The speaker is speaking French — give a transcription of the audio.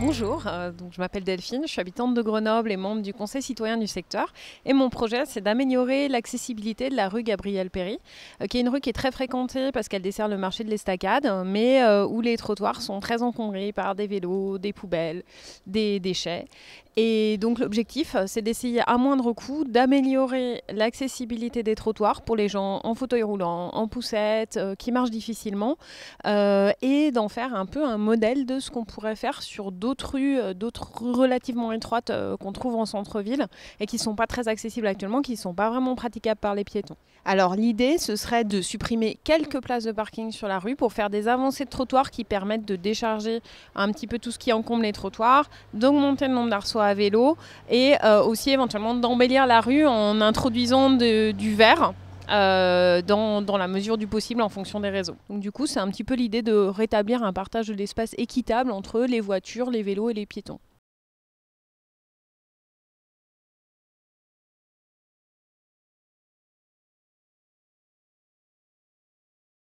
Bonjour, euh, donc je m'appelle Delphine, je suis habitante de Grenoble et membre du Conseil citoyen du secteur. Et mon projet, c'est d'améliorer l'accessibilité de la rue Gabriel-Péry, euh, qui est une rue qui est très fréquentée parce qu'elle dessert le marché de l'estacade, mais euh, où les trottoirs sont très encombrés par des vélos, des poubelles, des déchets. Et donc l'objectif, c'est d'essayer à moindre coût d'améliorer l'accessibilité des trottoirs pour les gens en fauteuil roulant, en poussette, qui marchent difficilement, et d'en faire un peu un modèle de ce qu'on pourrait faire sur d'autres d'autres rues, euh, d'autres relativement étroites euh, qu'on trouve en centre-ville et qui ne sont pas très accessibles actuellement, qui ne sont pas vraiment praticables par les piétons. Alors l'idée, ce serait de supprimer quelques places de parking sur la rue pour faire des avancées de trottoirs qui permettent de décharger un petit peu tout ce qui encombre les trottoirs, d'augmenter le nombre d'arceaux à vélo et euh, aussi éventuellement d'embellir la rue en introduisant du verre euh, dans, dans, la mesure du possible en fonction des réseaux. Donc du coup, c'est un petit peu l'idée de rétablir un partage de l'espace équitable entre les voitures, les vélos et les piétons.